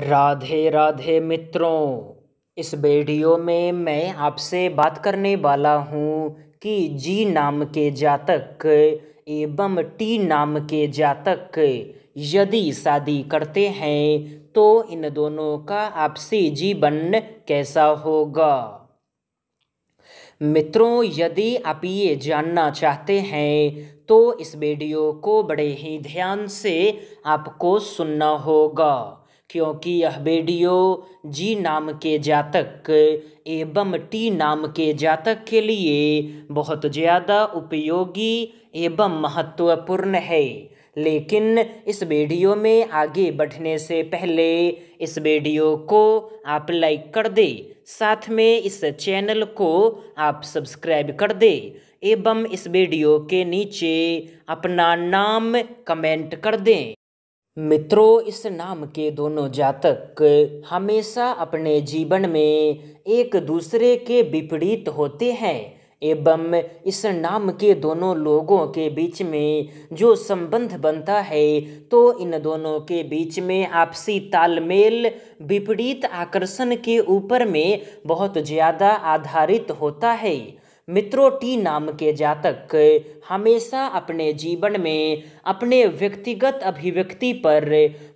राधे राधे मित्रों इस वीडियो में मैं आपसे बात करने वाला हूँ कि जी नाम के जातक एवं टी नाम के जातक यदि शादी करते हैं तो इन दोनों का आपसी जीवन कैसा होगा मित्रों यदि आप ये जानना चाहते हैं तो इस वीडियो को बड़े ही ध्यान से आपको सुनना होगा क्योंकि यह बेडियो जी नाम के जातक एवं टी नाम के जातक के लिए बहुत ज़्यादा उपयोगी एवं महत्वपूर्ण है लेकिन इस वीडियो में आगे बढ़ने से पहले इस वीडियो को आप लाइक कर दे साथ में इस चैनल को आप सब्सक्राइब कर दे एवं इस वीडियो के नीचे अपना नाम कमेंट कर दें मित्रों इस नाम के दोनों जातक हमेशा अपने जीवन में एक दूसरे के विपरीत होते हैं एवं इस नाम के दोनों लोगों के बीच में जो संबंध बनता है तो इन दोनों के बीच में आपसी तालमेल विपरीत आकर्षण के ऊपर में बहुत ज़्यादा आधारित होता है मित्रोटी नाम के जातक हमेशा अपने जीवन में अपने व्यक्तिगत अभिव्यक्ति पर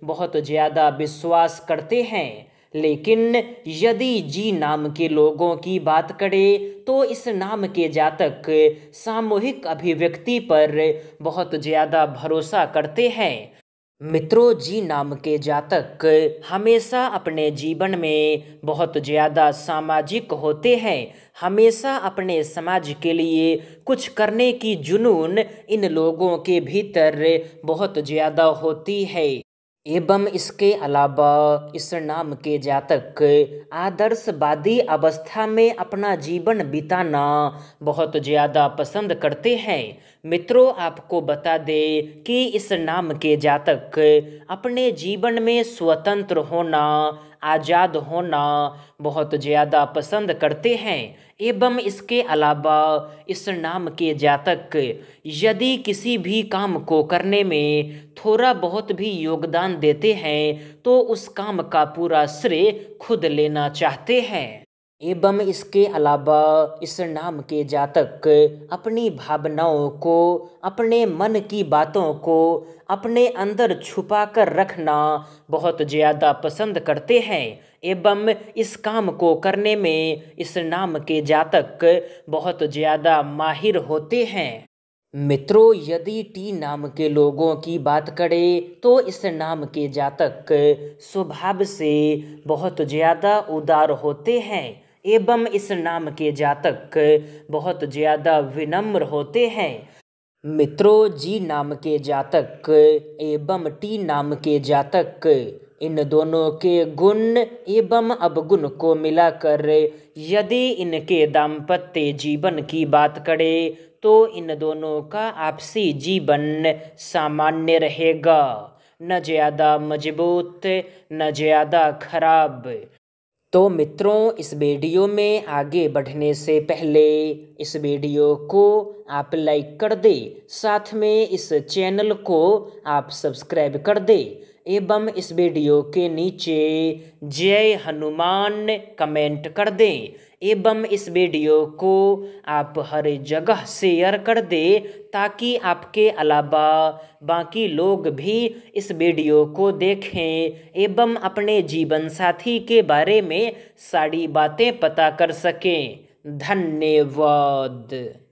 बहुत ज़्यादा विश्वास करते हैं लेकिन यदि जी नाम के लोगों की बात करें तो इस नाम के जातक सामूहिक अभिव्यक्ति पर बहुत ज़्यादा भरोसा करते हैं मित्रों जी नाम के जातक हमेशा अपने जीवन में बहुत ज़्यादा सामाजिक होते हैं हमेशा अपने समाज के लिए कुछ करने की जुनून इन लोगों के भीतर बहुत ज़्यादा होती है एवं इसके अलावा इस नाम के जातक आदर्शवादी अवस्था में अपना जीवन बिताना बहुत ज़्यादा पसंद करते हैं मित्रों आपको बता दें कि इस नाम के जातक अपने जीवन में स्वतंत्र होना आज़ाद होना बहुत ज़्यादा पसंद करते हैं एवं इसके अलावा इस नाम के जातक यदि किसी भी काम को करने में थोड़ा बहुत भी योगदान देते हैं तो उस काम का पूरा श्रेय खुद लेना चाहते हैं एवं इसके अलावा इस नाम के जातक अपनी भावनाओं को अपने मन की बातों को अपने अंदर छुपा कर रखना बहुत ज़्यादा पसंद करते हैं एवं इस काम को करने में इस नाम के जातक बहुत ज़्यादा माहिर होते हैं मित्रों यदि टी नाम के लोगों की बात करें तो इस नाम के जातक स्वभाव से बहुत ज़्यादा उदार होते हैं एवं इस नाम के जातक बहुत ज़्यादा विनम्र होते हैं मित्रों जी नाम के जातक एवं टी नाम के जातक इन दोनों के गुण एवं अवगुण को मिलाकर यदि इनके दाम्पत्य जीवन की बात करें तो इन दोनों का आपसी जीवन सामान्य रहेगा न ज़्यादा मजबूत न ज़्यादा खराब तो मित्रों इस वीडियो में आगे बढ़ने से पहले इस वीडियो को आप लाइक कर दे साथ में इस चैनल को आप सब्सक्राइब कर दे एवं इस वीडियो के नीचे जय हनुमान कमेंट कर दें एवं इस वीडियो को आप हर जगह शेयर कर दें ताकि आपके अलावा बाकी लोग भी इस वीडियो को देखें एवं अपने जीवन साथी के बारे में सारी बातें पता कर सकें धन्यवाद